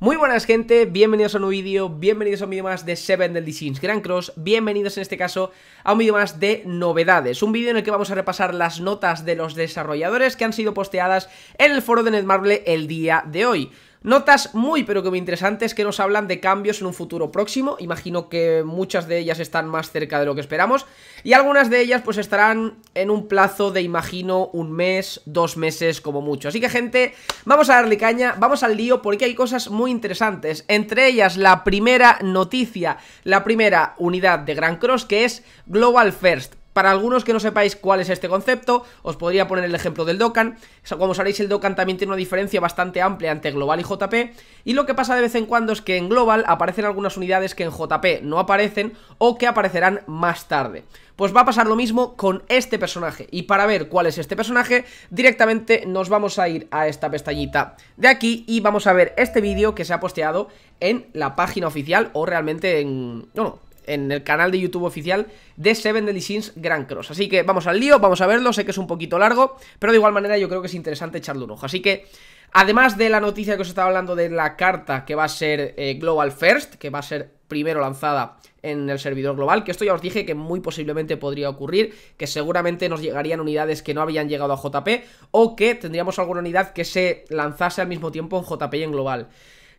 Muy buenas gente, bienvenidos a un nuevo vídeo, bienvenidos a un vídeo más de Seven del Sins Grand Cross, bienvenidos en este caso a un vídeo más de novedades, un vídeo en el que vamos a repasar las notas de los desarrolladores que han sido posteadas en el foro de Netmarble el día de hoy. Notas muy pero que muy interesantes que nos hablan de cambios en un futuro próximo, imagino que muchas de ellas están más cerca de lo que esperamos y algunas de ellas pues estarán en un plazo de imagino un mes, dos meses como mucho. Así que gente, vamos a darle caña, vamos al lío porque hay cosas muy interesantes, entre ellas la primera noticia, la primera unidad de Gran Cross que es Global First. Para algunos que no sepáis cuál es este concepto, os podría poner el ejemplo del Dokkan. Como sabéis el Dokkan también tiene una diferencia bastante amplia entre Global y JP, y lo que pasa de vez en cuando es que en Global aparecen algunas unidades que en JP no aparecen o que aparecerán más tarde. Pues va a pasar lo mismo con este personaje, y para ver cuál es este personaje, directamente nos vamos a ir a esta pestañita de aquí y vamos a ver este vídeo que se ha posteado en la página oficial o realmente en... no, no en el canal de YouTube oficial de Seven Deadly Grand Cross. Así que vamos al lío, vamos a verlo, sé que es un poquito largo, pero de igual manera yo creo que es interesante echarle un ojo. Así que, además de la noticia que os estaba hablando de la carta que va a ser eh, Global First, que va a ser primero lanzada en el servidor global, que esto ya os dije que muy posiblemente podría ocurrir, que seguramente nos llegarían unidades que no habían llegado a JP o que tendríamos alguna unidad que se lanzase al mismo tiempo en JP y en global.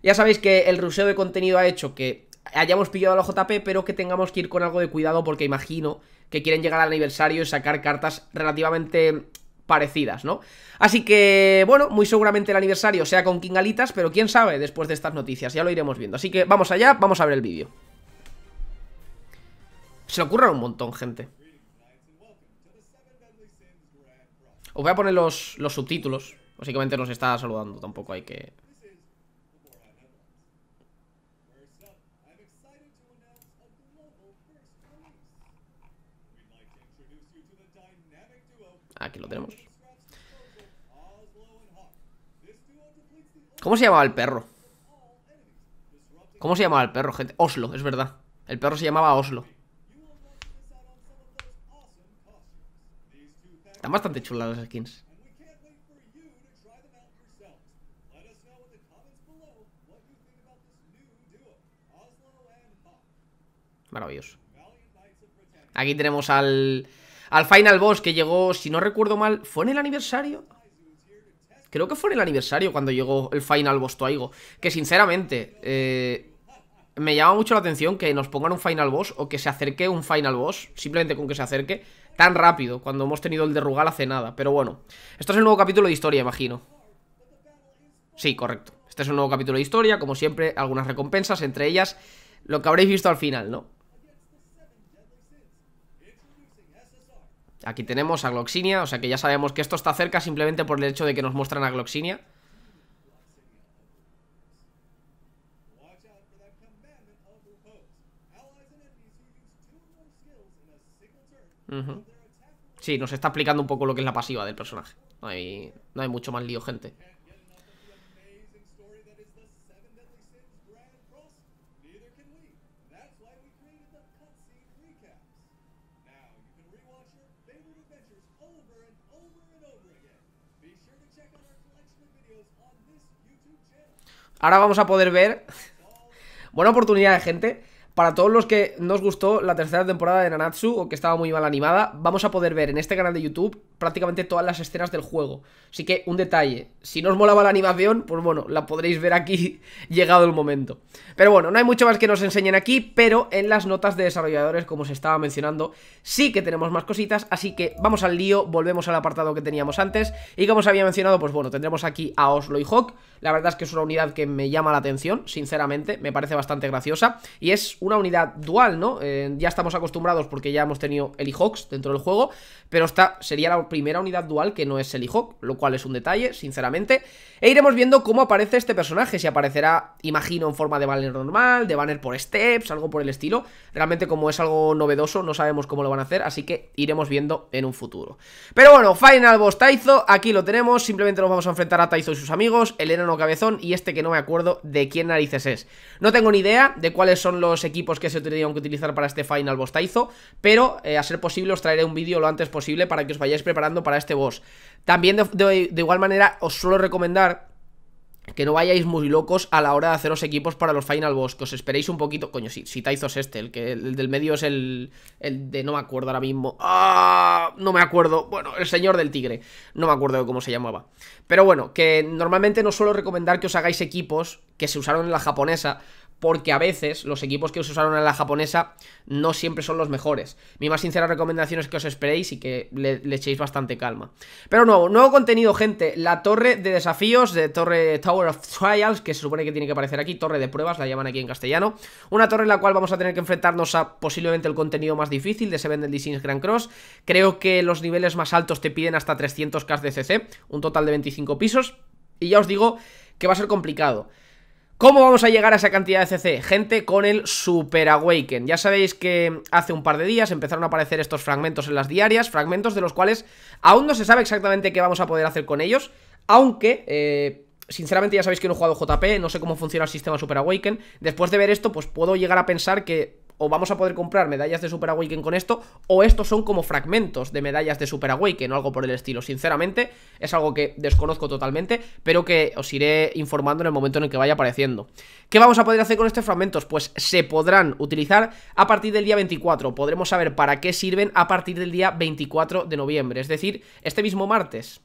Ya sabéis que el ruseo de contenido ha hecho que hayamos pillado al JP, pero que tengamos que ir con algo de cuidado porque imagino que quieren llegar al aniversario y sacar cartas relativamente parecidas, ¿no? Así que, bueno, muy seguramente el aniversario sea con Kingalitas, pero quién sabe después de estas noticias, ya lo iremos viendo. Así que vamos allá, vamos a ver el vídeo. Se lo ocurran un montón, gente. Os voy a poner los, los subtítulos. Básicamente nos está saludando, tampoco hay que... Aquí lo tenemos. ¿Cómo se llamaba el perro? ¿Cómo se llamaba el perro, gente? Oslo, es verdad. El perro se llamaba Oslo. Están bastante chulas las skins. Maravilloso. Aquí tenemos al al final boss que llegó, si no recuerdo mal, ¿fue en el aniversario? Creo que fue en el aniversario cuando llegó el final boss Toaigo. Que sinceramente, eh, me llama mucho la atención que nos pongan un final boss o que se acerque un final boss, simplemente con que se acerque, tan rápido, cuando hemos tenido el de hace nada. Pero bueno, esto es el nuevo capítulo de historia, imagino. Sí, correcto. Este es un nuevo capítulo de historia, como siempre, algunas recompensas, entre ellas lo que habréis visto al final, ¿no? Aquí tenemos a Gloxinia, o sea que ya sabemos que esto está cerca simplemente por el hecho de que nos muestran a Gloxinia. Sí, nos está explicando un poco lo que es la pasiva del personaje. No hay, no hay mucho más lío, gente. and rewatch your favorite adventures over and over and over again. Be sure to check out our collection of videos on this YouTube channel. Ahora vamos a poder ver. Buena oportunidad, gente. Para todos los que nos gustó la tercera temporada de Nanatsu o que estaba muy mal animada, vamos a poder ver en este canal de YouTube prácticamente todas las escenas del juego. Así que un detalle, si no os molaba la animación, pues bueno, la podréis ver aquí llegado el momento. Pero bueno, no hay mucho más que nos enseñen aquí, pero en las notas de desarrolladores, como os estaba mencionando, sí que tenemos más cositas, así que vamos al lío, volvemos al apartado que teníamos antes, y como os había mencionado, pues bueno, tendremos aquí a Oslo y Hawk, la verdad es que es una unidad que me llama la atención, sinceramente, me parece bastante graciosa, y es una unidad dual, ¿no? Eh, ya estamos acostumbrados porque ya hemos tenido Hawks dentro del juego, pero esta sería la primera unidad dual que no es Hawk, lo cual es un detalle, sinceramente. E iremos viendo cómo aparece este personaje, si aparecerá, imagino, en forma de banner normal, de banner por steps, algo por el estilo. Realmente como es algo novedoso, no sabemos cómo lo van a hacer, así que iremos viendo en un futuro. Pero bueno, Final Boss Taizo, aquí lo tenemos, simplemente nos vamos a enfrentar a Taizo y sus amigos, el enano cabezón y este que no me acuerdo de quién narices es. No tengo ni idea de cuáles son los equipos equipos que se tendrían que utilizar para este final boss taizo, pero eh, a ser posible os traeré un vídeo lo antes posible para que os vayáis preparando para este boss. También de, igual manera os suelo recomendar que no vayáis muy locos a la hora de haceros equipos para los Final Boss, que os esperéis un poquito. Coño, si, si Taizo es este, el que el del medio es el, el de no me acuerdo ahora mismo. ¡Ah! No me acuerdo. Bueno, el señor del tigre. No me acuerdo cómo se llamaba. Pero bueno, que normalmente no suelo recomendar que os hagáis equipos que se usaron en la japonesa, porque a veces los equipos que os usaron en la japonesa no siempre son los mejores. Mi más sincera recomendación es que os esperéis y que le, echéis bastante calma. Pero nuevo, nuevo contenido, gente. La torre de desafíos, de torre Tower of Trials, que se supone que tiene que aparecer aquí, torre de pruebas, la llaman aquí en castellano. Una torre en la cual vamos a tener que enfrentarnos a posiblemente el contenido más difícil de Seven Deadly Sins Grand Cross. Creo que los niveles más altos te piden hasta 300k de CC, un total de 25 pisos. Y ya os digo que va a ser complicado. ¿Cómo vamos a llegar a esa cantidad de CC? Gente, con el Super Awaken. Ya sabéis que hace un par de días empezaron a aparecer estos fragmentos en las diarias, fragmentos de los cuales aún no se sabe exactamente qué vamos a poder hacer con ellos, aunque... Eh, sinceramente ya sabéis que no he jugado JP, no sé cómo funciona el sistema Super Awaken. Después de ver esto, pues puedo llegar a pensar que o vamos a poder comprar medallas de Super Awaken con esto, o estos son como fragmentos de medallas de Super Awaken o algo por el estilo. Sinceramente, es algo que desconozco totalmente, pero que os iré informando en el momento en el que vaya apareciendo. ¿Qué vamos a poder hacer con estos fragmentos? Pues se podrán utilizar a partir del día 24. Podremos saber para qué sirven a partir del día 24 de noviembre, es decir, este mismo martes.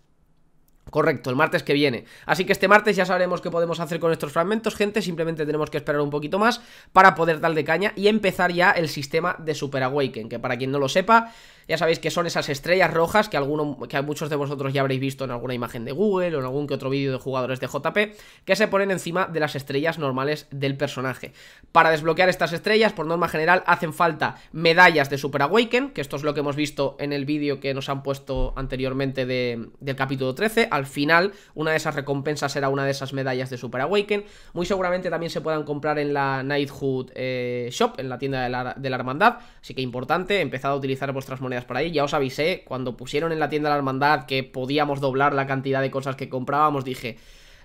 Correcto, el martes que viene. Así que este martes ya sabremos qué podemos hacer con estos fragmentos, gente. Simplemente tenemos que esperar un poquito más para poder de caña y empezar ya el sistema de Super Awaken, que para quien no lo sepa, ya sabéis que son esas estrellas rojas que, alguno, que muchos de vosotros ya habréis visto en alguna imagen de Google o en algún que otro vídeo de jugadores de JP, que se ponen encima de las estrellas normales del personaje. Para desbloquear estas estrellas, por norma general, hacen falta medallas de Super Awaken, que esto es lo que hemos visto en el vídeo que nos han puesto anteriormente del capítulo 13, al final una de esas recompensas será una de esas medallas de Super Awaken. Muy seguramente también se puedan comprar en la Knighthood eh, Shop, en la tienda de la, de la, Hermandad. Así que importante, empezad a utilizar vuestras monedas para ahí. Ya os avisé, cuando pusieron en la tienda de la Hermandad que podíamos doblar la cantidad de cosas que comprábamos, dije...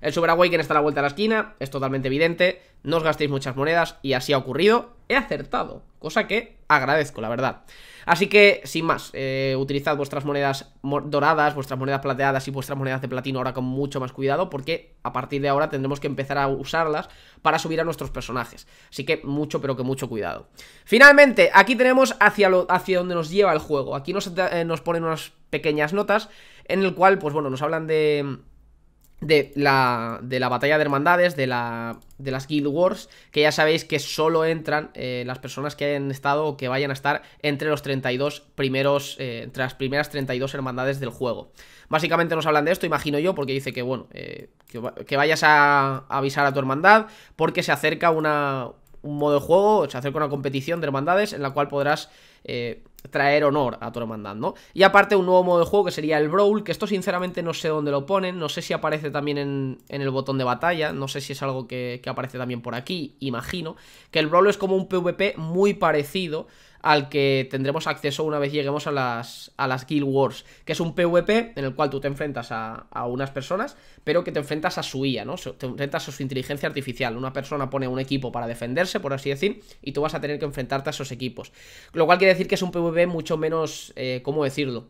El Super Awaken está a la vuelta de la esquina, es totalmente evidente, no os gastéis muchas monedas y así ha ocurrido. He acertado, cosa que agradezco, la verdad. Así que, sin más, eh, utilizad vuestras monedas doradas, vuestras monedas plateadas y vuestras monedas de platino ahora con mucho más cuidado porque a partir de ahora tendremos que empezar a usarlas para subir a nuestros personajes. Así que mucho, pero que mucho cuidado. Finalmente, aquí tenemos hacia, lo, hacia donde nos lleva el juego. Aquí nos, eh, nos ponen unas pequeñas notas en el cual, pues bueno, nos hablan de de la, de la batalla de hermandades, de, la, de las Guild Wars, que ya sabéis que solo entran eh, las personas que hayan estado o que vayan a estar entre los 32 primeros, eh, entre las primeras 32 hermandades del juego. Básicamente nos hablan de esto, imagino yo, porque dice que, bueno, eh, que, vayas a, avisar a tu hermandad porque se acerca una, un modo de juego, se acerca una competición de hermandades en la cual podrás traer honor a tu hermandad, ¿no? Y aparte un nuevo modo de juego que sería el Brawl, que esto sinceramente no sé dónde lo ponen, no sé si aparece también en, el botón de batalla, no sé si es algo que, que aparece también por aquí, imagino, que el Brawl es como un PvP muy parecido al que tendremos acceso una vez lleguemos a las, a las Guild Wars, que es un PvP en el cual tú te enfrentas a, unas personas, pero que te enfrentas a su IA, ¿no? Te enfrentas a su inteligencia artificial. Una persona pone un equipo para defenderse, por así decir, y tú vas a tener que enfrentarte a esos equipos. Lo cual quiere decir que es un PvP mucho menos, eh, ¿cómo decirlo?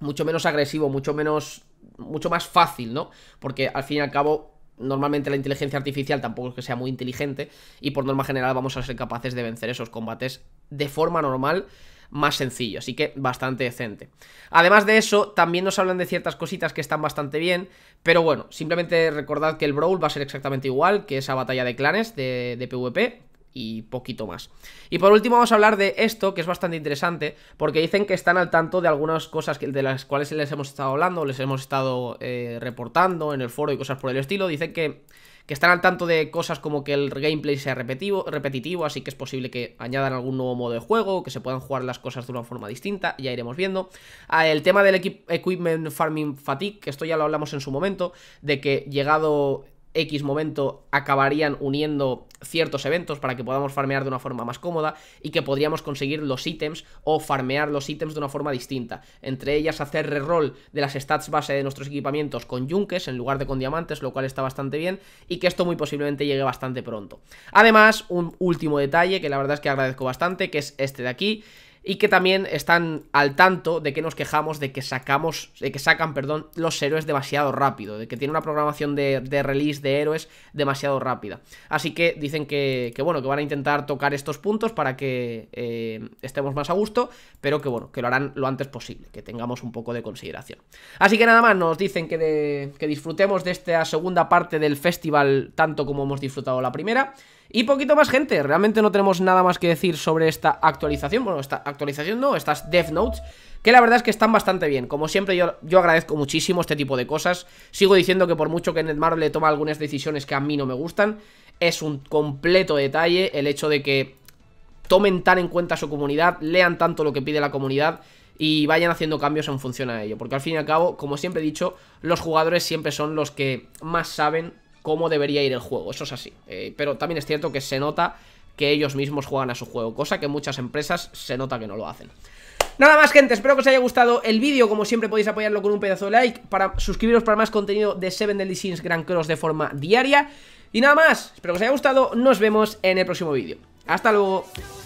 Mucho menos agresivo, mucho menos mucho más fácil, ¿no? Porque al fin y al cabo normalmente la inteligencia artificial tampoco es que sea muy inteligente y por norma general vamos a ser capaces de vencer esos combates de forma normal más sencillo, así que bastante decente. Además de eso, también nos hablan de ciertas cositas que están bastante bien, pero bueno, simplemente recordad que el Brawl va a ser exactamente igual que esa batalla de clanes de, de PvP, y poquito más. Y por último vamos a hablar de esto, que es bastante interesante, porque dicen que están al tanto de algunas cosas de las cuales les hemos estado hablando, les hemos estado eh, reportando en el foro y cosas por el estilo. Dicen que, que están al tanto de cosas como que el gameplay sea repetitivo, repetitivo, así que es posible que añadan algún nuevo modo de juego, que se puedan jugar las cosas de una forma distinta, ya iremos viendo. Ah, el tema del Equipment Farming Fatigue, que esto ya lo hablamos en su momento, de que llegado X momento acabarían uniendo ciertos eventos para que podamos farmear de una forma más cómoda y que podríamos conseguir los ítems o farmear los ítems de una forma distinta. Entre ellas hacer reroll de las stats base de nuestros equipamientos con yunques en lugar de con diamantes, lo cual está bastante bien y que esto muy posiblemente llegue bastante pronto. Además, un último detalle que la verdad es que agradezco bastante, que es este de aquí y que también están al tanto de que nos quejamos de que sacamos, de que sacan, perdón, los héroes demasiado rápido, de que tiene una programación de, release de héroes demasiado rápida. Así que dicen que, bueno, que van a intentar tocar estos puntos para que eh, estemos más a gusto, pero que bueno, que lo harán lo antes posible, que tengamos un poco de consideración. Así que nada más, nos dicen que, que disfrutemos de esta segunda parte del festival tanto como hemos disfrutado la primera y poquito más gente, realmente no tenemos nada más que decir sobre esta actualización Bueno, esta actualización no, estas Death Notes que la verdad es que están bastante bien. Como siempre, yo, yo, agradezco muchísimo este tipo de cosas. Sigo diciendo que por mucho que Netmarble le toma algunas decisiones que a mí no me gustan, es un completo detalle el hecho de que tomen tan en cuenta su comunidad, lean tanto lo que pide la comunidad y vayan haciendo cambios en función a ello. Porque al fin y al cabo, como siempre he dicho, los jugadores siempre son los que más saben cómo debería ir el juego, eso es así. Eh, pero también es cierto que se nota que ellos mismos juegan a su juego, cosa que muchas empresas se nota que no lo hacen. Nada más gente, espero que os haya gustado el vídeo, como siempre podéis apoyarlo con un pedazo de like, para suscribiros para más contenido de Seven Deadly Sins Grand Cross de forma diaria. Y nada más, espero que os haya gustado, nos vemos en el próximo vídeo. Hasta luego.